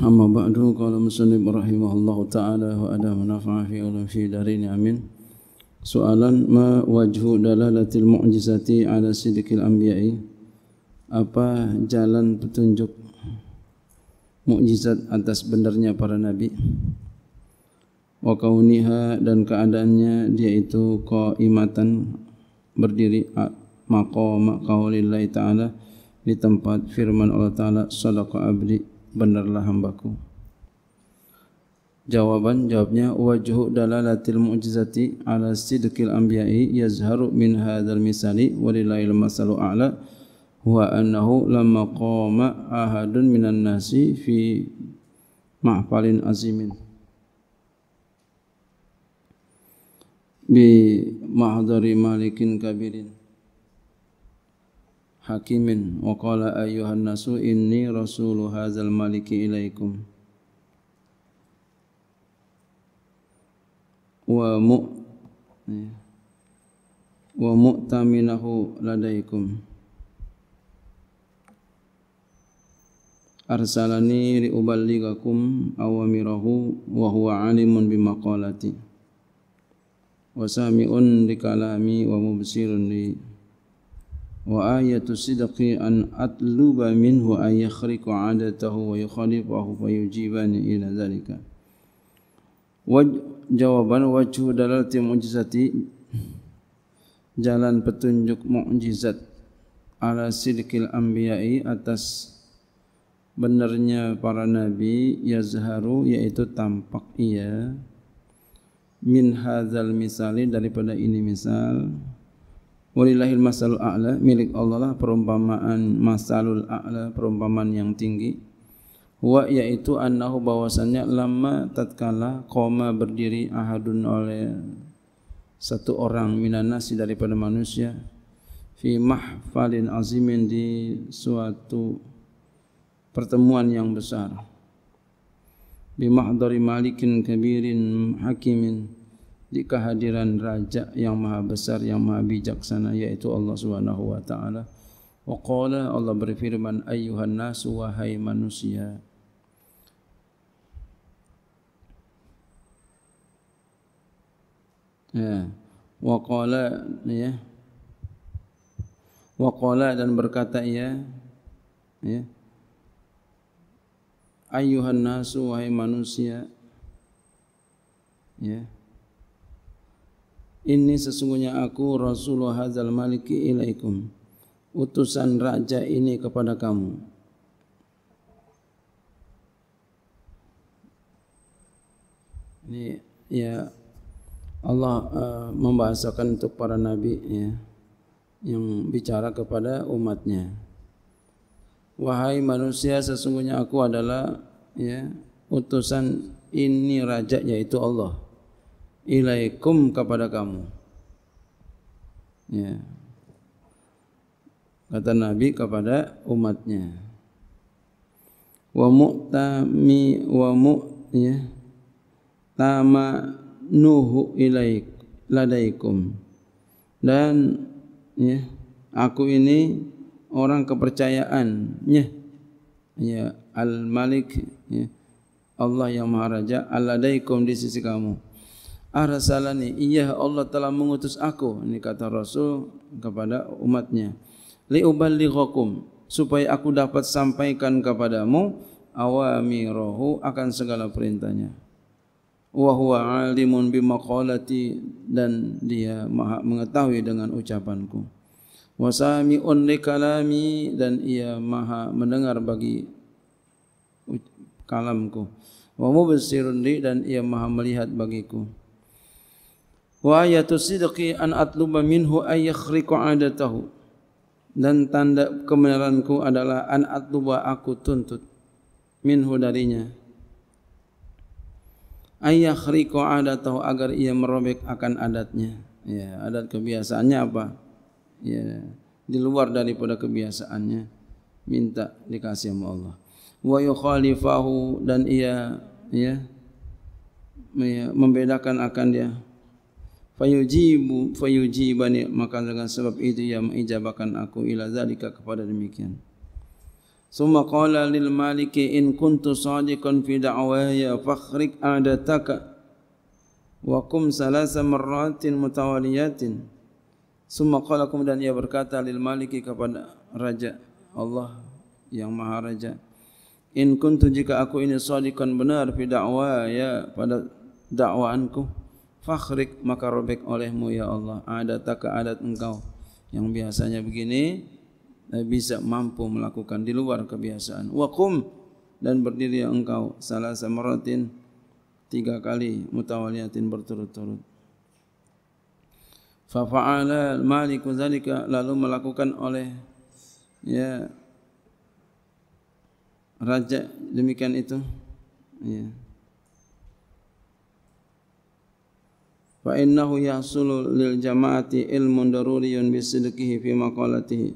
أما بعد قال مسلم رحمه taala تعالى وأدى منافع في علم في دارين أمين سؤالا ما وجه دلالة المعجزة على صدق الأنبياء apa jalan petunjuk mukjizat atas benarnya para nabi wa kauniha dan keadaannya dia itu qaimatan berdiri maqama qaulillahi ta'ala di tempat firman Allah taala sadaqa abdi benarlah hambaku Jawaban jawabnya wajhu dalalatil mu'jizati ala sidqil anbiya'i yazharu min hadzal misali walillahi masalu a'la wa annahu lamma qama ahadun minan nasi fi ma'falin azimin bi mahdari malikin kabirin hakimin wa qala ayyuhan nasu inni rasulu hadzal maliki ilaikum wa mu wa mu'taminahu ladaikum arsalani li uballighakum awamirahu wa huwa alimun bimaqalati wa sami'un li wa mubsirun li wa ayatu sidqi an atluba minhu an yakhriqa 'adatahu wa yukhalifahu fa yujibani ila dhalika wa jawaban wa chu dalalati mujizati jalan petunjuk mukjizat ala sidqil anbiya'i atas benarnya para nabi yazharu yaitu tampak ia min hadzal misali daripada ini misal Walillahil masalul a'la milik Allah lah perumpamaan masalul a'la perumpamaan yang tinggi wa yaitu annahu bawasannya lama tatkala koma berdiri ahadun oleh satu orang nasi daripada manusia fi mahfalin azimin di suatu pertemuan yang besar bi mahdari malikin kabirin hakimin di kehadiran raja yang maha besar yang maha bijaksana yaitu Allah Subhanahu wa taala. Wa qala Allah berfirman ayyuhan nasu wahai manusia. Ya. Wa qala ya. Wa qala dan berkata ya. Ya. Ayyuhan nasu wahai manusia. Ya. Yeah. Ini sesungguhnya aku Rasulullah Hazal Maliki ilaikum Utusan Raja ini kepada kamu Ini ya Allah uh, membahasakan untuk para nabi ya yang bicara kepada umatnya. Wahai manusia sesungguhnya aku adalah ya utusan ini raja yaitu Allah ilaikum kepada kamu. Ya. Kata Nabi kepada umatnya. Wa mu'tami wa mu' ya. Tama nuhu ilaik ladaikum. Dan ya, aku ini orang kepercayaan. Ya, ya, Al-Malik ya. Allah yang Maha Raja al di sisi kamu arsalani iya Allah telah mengutus aku ini kata Rasul kepada umatnya Li liuballighakum supaya aku dapat sampaikan kepadamu Rohu akan segala perintahnya wa huwa alimun bimaqalati dan dia maha mengetahui dengan ucapanku wa sami'un likalami dan ia maha mendengar bagi kalamku wa mubsirun li dan ia maha melihat bagiku wa ayatu sidqi an atluba minhu ayakhriqu adatahu dan tanda kebenaranku adalah an atluba aku tuntut minhu darinya ayakhriqu adatahu agar ia merobek akan adatnya ya adat kebiasaannya apa ya di luar daripada kebiasaannya minta dikasih sama Allah wa yukhalifahu dan ia ya, ya membedakan akan dia fayujibu fayujibani maka dengan sebab itu ia mengijabakan aku ila zalika kepada demikian summa qala lil maliki in kuntu sadiqan fi da'waya fakhrik adataka wa qum salasa marratin mutawaliyatin summa qala kum dan ia berkata lil maliki kepada raja Allah yang maha raja in kuntu jika aku ini sadiqan benar fi da'waya pada dakwaanku fakhrik maka robek olehmu ya Allah adataka adat engkau yang biasanya begini eh, bisa mampu melakukan di luar kebiasaan waqum dan berdiri engkau salah samaratin tiga kali mutawaliatin berturut-turut fa fa'ala maliku zalika lalu melakukan oleh ya raja demikian itu ya yeah. fa innahu yahsulu lil jamaati ilmun daruriyun bi sidqihi fi maqalatihi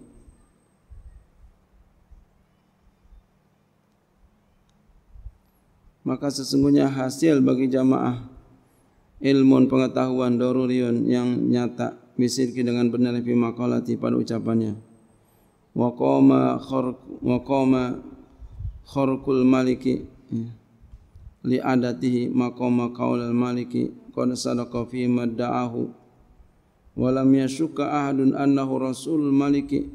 maka sesungguhnya hasil bagi jamaah ilmun pengetahuan daruriyun yang nyata bisirki dengan benar fi maqalati pada ucapannya wa qama khurq wa qama khurqul maliki ya, li adatihi maqama qaulal maliki qad sadaqa fi da'ahu wa lam yashukka ahadun annahu rasul maliki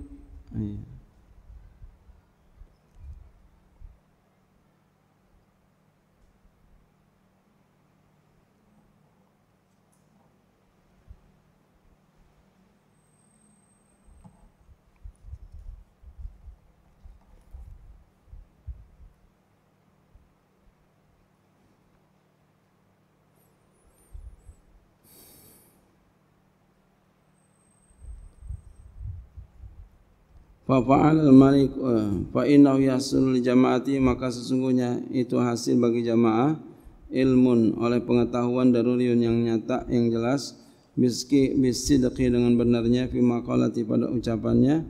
fa fa'al malik eh, fa inna yasul li jamaati maka sesungguhnya itu hasil bagi jamaah ilmun oleh pengetahuan daruriyun yang nyata yang jelas miski bisidqi dengan benarnya fi maqalati pada ucapannya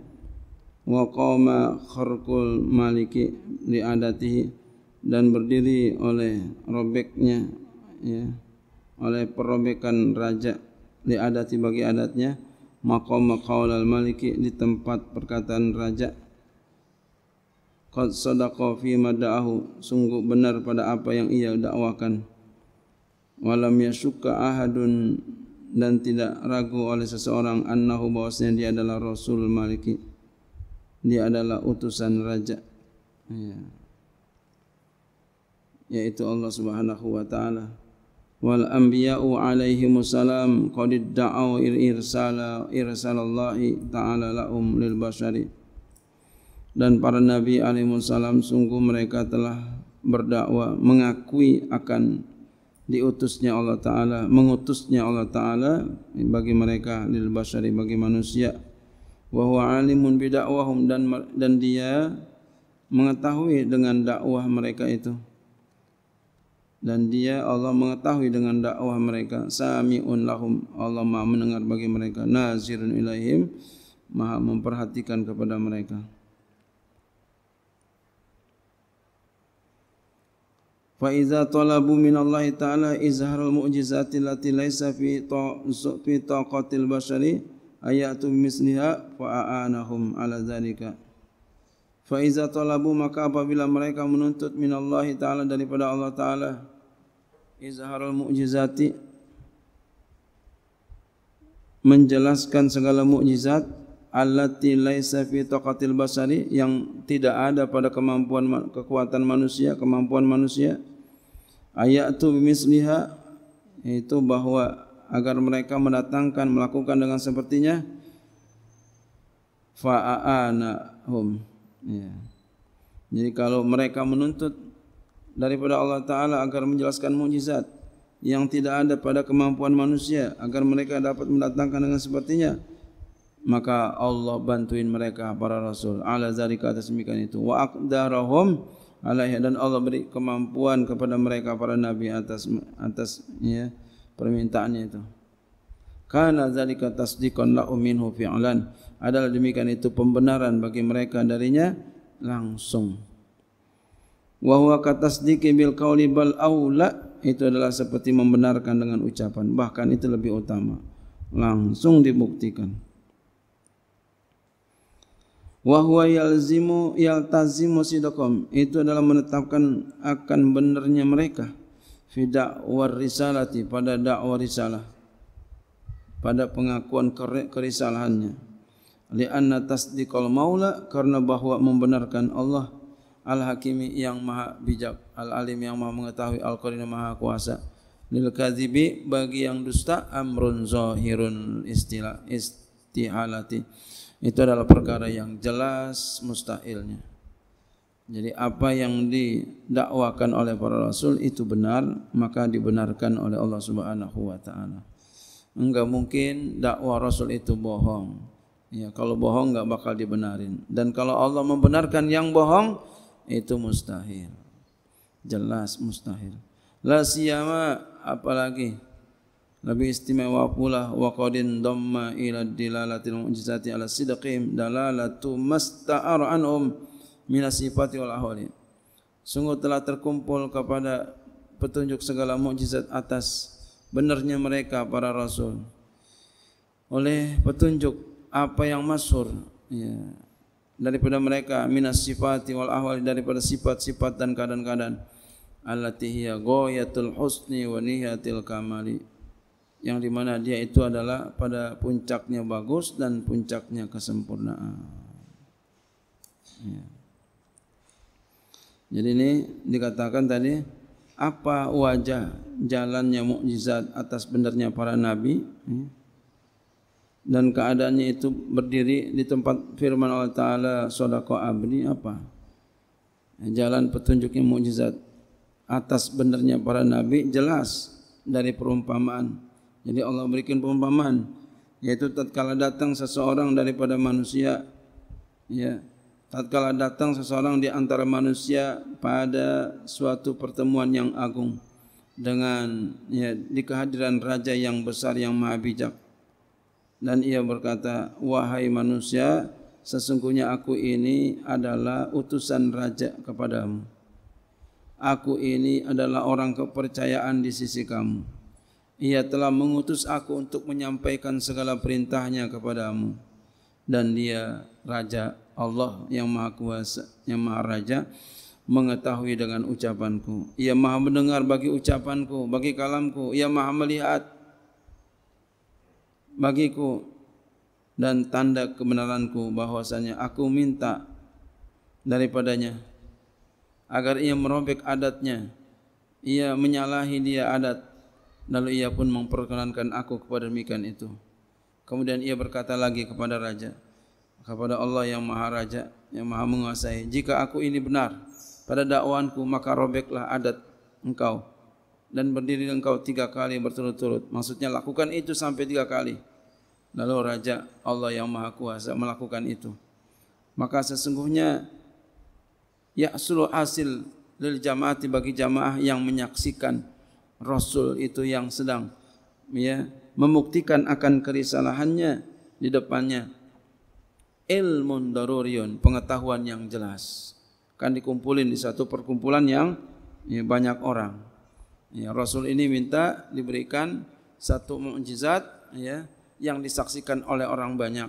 wa qama kharqul maliki li adatihi dan berdiri oleh robeknya ya oleh perobekan raja li adati bagi adatnya maqam maqaul al-maliki di tempat perkataan raja qad sadaqa fi mada'ahu sungguh benar pada apa yang ia dakwakan walam yasukka ahadun dan tidak ragu oleh seseorang annahu bahwasanya dia adalah rasul maliki dia adalah utusan raja ya. yaitu Allah Subhanahu wa taala wal anbiya'u Alaihi salam qadid da'au ir irsala irsalallahi ta'ala la'um lil basyari dan para nabi Alaihi salam sungguh mereka telah berdakwah mengakui akan diutusnya Allah Ta'ala mengutusnya Allah Ta'ala bagi mereka lil basyari bagi manusia wa huwa alimun bidakwahum dan dan dia mengetahui dengan dakwah mereka itu dan dia Allah mengetahui dengan dakwah mereka sami'un lahum Allah Maha mendengar bagi mereka nazirun ilaihim Maha memperhatikan kepada mereka Fa iza talabu min Allah taala izharul mu'jizati lati laisa fi taqatil bashari ayatu misliha fa aanahum ala dzalika Fa iza talabu maka apabila mereka menuntut min taala daripada Allah taala izharul mu'jizati menjelaskan segala mukjizat allati laisa fi taqatil basari yang tidak ada pada kemampuan kekuatan manusia kemampuan manusia ayatu bimisliha itu bahwa agar mereka mendatangkan melakukan dengan sepertinya faaana hum ya. jadi kalau mereka menuntut daripada Allah Ta'ala agar menjelaskan mujizat yang tidak ada pada kemampuan manusia agar mereka dapat mendatangkan dengan sepertinya maka Allah bantuin mereka para rasul ala zalika atas mikan itu wa aqdarahum alaihi dan Allah beri kemampuan kepada mereka para nabi atas atas ya, permintaannya itu kana zalika tasdiqan la minhu fi'lan adalah demikian itu pembenaran bagi mereka darinya langsung wa huwa katasdiqi bil qawli bal aula itu adalah seperti membenarkan dengan ucapan bahkan itu lebih utama langsung dibuktikan wa huwa yalzimu yaltazimu sidqum itu adalah menetapkan akan benarnya mereka fi da'war risalati pada dakwah risalah pada pengakuan kerisalahannya li anna tasdiqal maula karena bahwa membenarkan Allah Al-Hakimi yang maha bijak Al-Alim yang maha mengetahui Al-Qurina maha kuasa Lil-Kazibi bagi yang dusta Amrun Zohirun istilah istihalati Itu adalah perkara yang jelas mustahilnya Jadi apa yang didakwakan oleh para rasul itu benar Maka dibenarkan oleh Allah subhanahu wa ta'ala Enggak mungkin dakwah rasul itu bohong Ya, kalau bohong enggak bakal dibenarin. Dan kalau Allah membenarkan yang bohong, itu mustahil. Jelas mustahil. La siyama apalagi lebih istimewa pula wa qadin damma ila dilalatil mu'jizati ala sidqim dalalatu masta'ar anhum min sifati wal ahwali. Sungguh telah terkumpul kepada petunjuk segala mujizat atas benarnya mereka para rasul oleh petunjuk apa yang masyhur ya daripada mereka minas sifati wal ahwal daripada sifat-sifat dan keadaan-keadaan allati hiya ghayatul husni wa nihayatil kamali yang di mana dia itu adalah pada puncaknya bagus dan puncaknya kesempurnaan. Ya. Jadi ini dikatakan tadi apa wajah jalannya mukjizat atas benarnya para nabi ya dan keadaannya itu berdiri di tempat firman Allah Ta'ala sodako abni apa jalan petunjuknya mujizat atas benarnya para nabi jelas dari perumpamaan jadi Allah berikan perumpamaan yaitu tatkala datang seseorang daripada manusia ya tatkala datang seseorang di antara manusia pada suatu pertemuan yang agung dengan ya di kehadiran raja yang besar yang maha bijak dan ia berkata wahai manusia sesungguhnya aku ini adalah utusan raja kepadamu aku ini adalah orang kepercayaan di sisi kamu ia telah mengutus aku untuk menyampaikan segala perintahnya kepadamu dan dia raja Allah yang maha kuasa yang maha raja mengetahui dengan ucapanku ia maha mendengar bagi ucapanku bagi kalamku ia maha melihat bagiku dan tanda kebenaranku bahwasanya aku minta daripadanya agar ia merobek adatnya ia menyalahi dia adat lalu ia pun memperkenankan aku kepada demikian itu kemudian ia berkata lagi kepada raja kepada Allah yang maha raja yang maha menguasai jika aku ini benar pada dakwanku maka robeklah adat engkau dan berdiri engkau tiga kali berturut-turut. Maksudnya lakukan itu sampai tiga kali. Lalu Raja Allah yang Maha Kuasa melakukan itu. Maka sesungguhnya ya suluh hasil dari jamaah bagi jamaah yang menyaksikan Rasul itu yang sedang ya, membuktikan akan kerisalahannya di depannya. Ilmun daruriun, pengetahuan yang jelas. Kan dikumpulin di satu perkumpulan yang ya, banyak orang. Ya, Rasul ini minta diberikan satu mukjizat ya yang disaksikan oleh orang banyak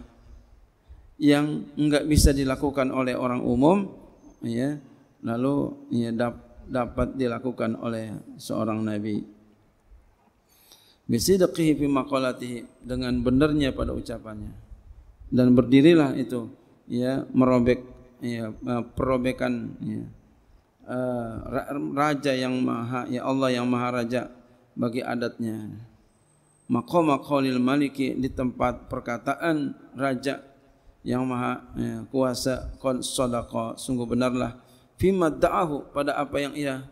yang enggak bisa dilakukan oleh orang umum ya lalu ya dap, dapat dilakukan oleh seorang nabi bisidqihi fi maqalatihi dengan benarnya pada ucapannya dan berdirilah itu ya merobek ya eh, perobekan ya uh, raja yang maha ya Allah yang maha raja bagi adatnya maqam qaulil maliki di tempat perkataan raja yang maha ya, kuasa kon sadaqa sungguh benarlah fima da'ahu pada apa yang ia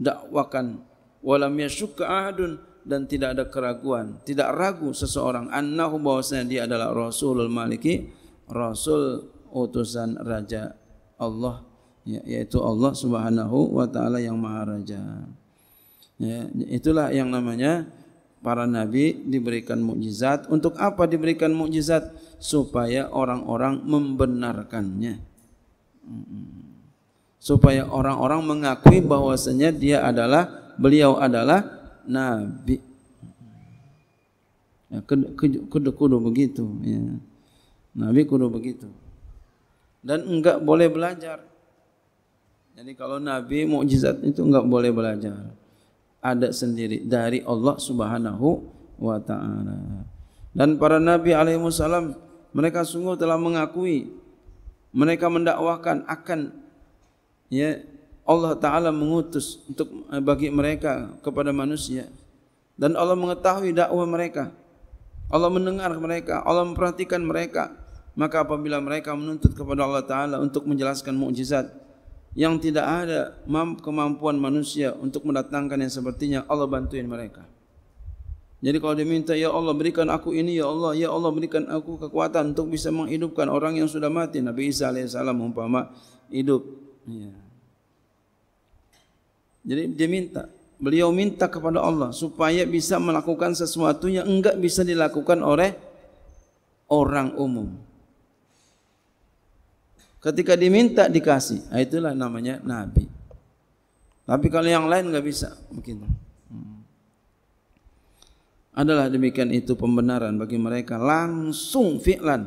dakwakan walam yasyukka ahadun dan tidak ada keraguan tidak ragu seseorang annahu bahwasanya dia adalah rasulul maliki rasul utusan raja Allah ya, yaitu Allah Subhanahu wa taala yang maha raja. Ya, itulah yang namanya para nabi diberikan mukjizat. Untuk apa diberikan mukjizat? Supaya orang-orang membenarkannya. Supaya orang-orang mengakui bahwasanya dia adalah beliau adalah nabi. Ya, kudu, kudu, begitu. Ya. Nabi kudu begitu. Dan enggak boleh belajar. Jadi kalau Nabi mukjizat itu enggak boleh belajar. Ada sendiri dari Allah Subhanahu wa taala. Dan para nabi alaihi wasallam mereka sungguh telah mengakui mereka mendakwahkan akan ya Allah taala mengutus untuk eh, bagi mereka kepada manusia dan Allah mengetahui dakwah mereka. Allah mendengar mereka, Allah memperhatikan mereka. Maka apabila mereka menuntut kepada Allah taala untuk menjelaskan mukjizat, yang tidak ada kemampuan manusia untuk mendatangkan yang sepertinya Allah bantuin mereka. Jadi kalau dia minta ya Allah berikan aku ini ya Allah ya Allah berikan aku kekuatan untuk bisa menghidupkan orang yang sudah mati Nabi Isa alaihissalam umpama hidup. Ya. Jadi dia minta beliau minta kepada Allah supaya bisa melakukan sesuatu yang enggak bisa dilakukan oleh orang umum ketika diminta dikasih nah, itulah namanya nabi tapi kalau yang lain nggak bisa mungkin. Hmm. adalah demikian itu pembenaran bagi mereka langsung fi'lan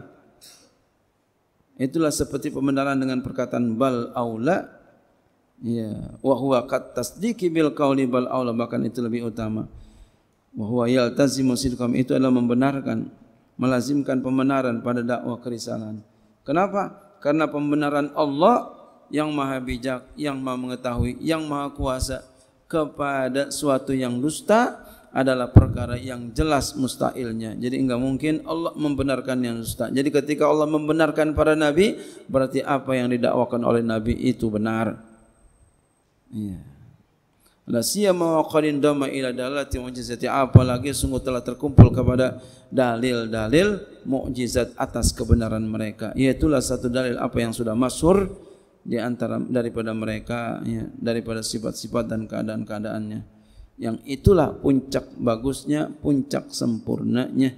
itulah seperti pembenaran dengan perkataan bal aula ya wa huwa qad tasdiqi bil qauli bal aula bahkan itu lebih utama wa huwa yaltazimu sidqam itu adalah membenarkan melazimkan pembenaran pada dakwah kerisalan kenapa karena pembenaran Allah yang maha bijak, yang maha mengetahui, yang maha kuasa kepada suatu yang dusta adalah perkara yang jelas mustailnya. Jadi enggak mungkin Allah membenarkan yang dusta. Jadi ketika Allah membenarkan para nabi, berarti apa yang didakwakan oleh nabi itu benar. Yeah. La siyama wa qalin dama ila dalati mu'jizati apalagi sungguh telah terkumpul kepada dalil-dalil mukjizat atas kebenaran mereka. Yaitulah satu dalil apa yang sudah masyhur di antara daripada mereka ya, daripada sifat-sifat dan keadaan-keadaannya. Yang itulah puncak bagusnya, puncak sempurnanya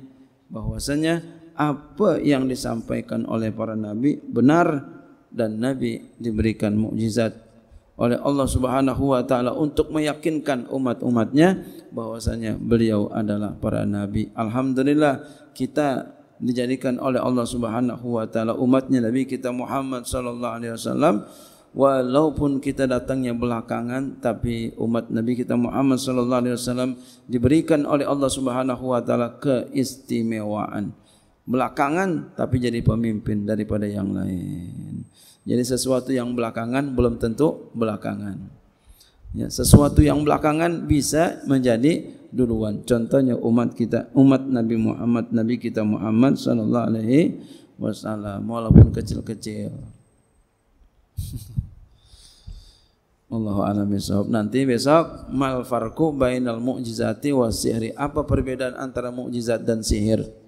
bahwasanya apa yang disampaikan oleh para nabi benar dan nabi diberikan mukjizat oleh Allah Subhanahu wa taala untuk meyakinkan umat-umatnya bahwasanya beliau adalah para nabi. Alhamdulillah kita dijadikan oleh Allah Subhanahu wa taala umatnya Nabi kita Muhammad sallallahu alaihi wasallam walaupun kita datangnya belakangan tapi umat Nabi kita Muhammad sallallahu alaihi wasallam diberikan oleh Allah Subhanahu wa taala keistimewaan belakangan tapi jadi pemimpin daripada yang lain. Jadi sesuatu yang belakangan belum tentu belakangan. Ya, sesuatu yang belakangan bisa menjadi duluan. Contohnya umat kita, umat Nabi Muhammad, Nabi kita Muhammad sallallahu alaihi wasallam walaupun kecil-kecil. Allahu a'lam bisawab. Nanti besok mal farqu bainal mu'jizati was sihri. Apa perbedaan antara mukjizat dan sihir?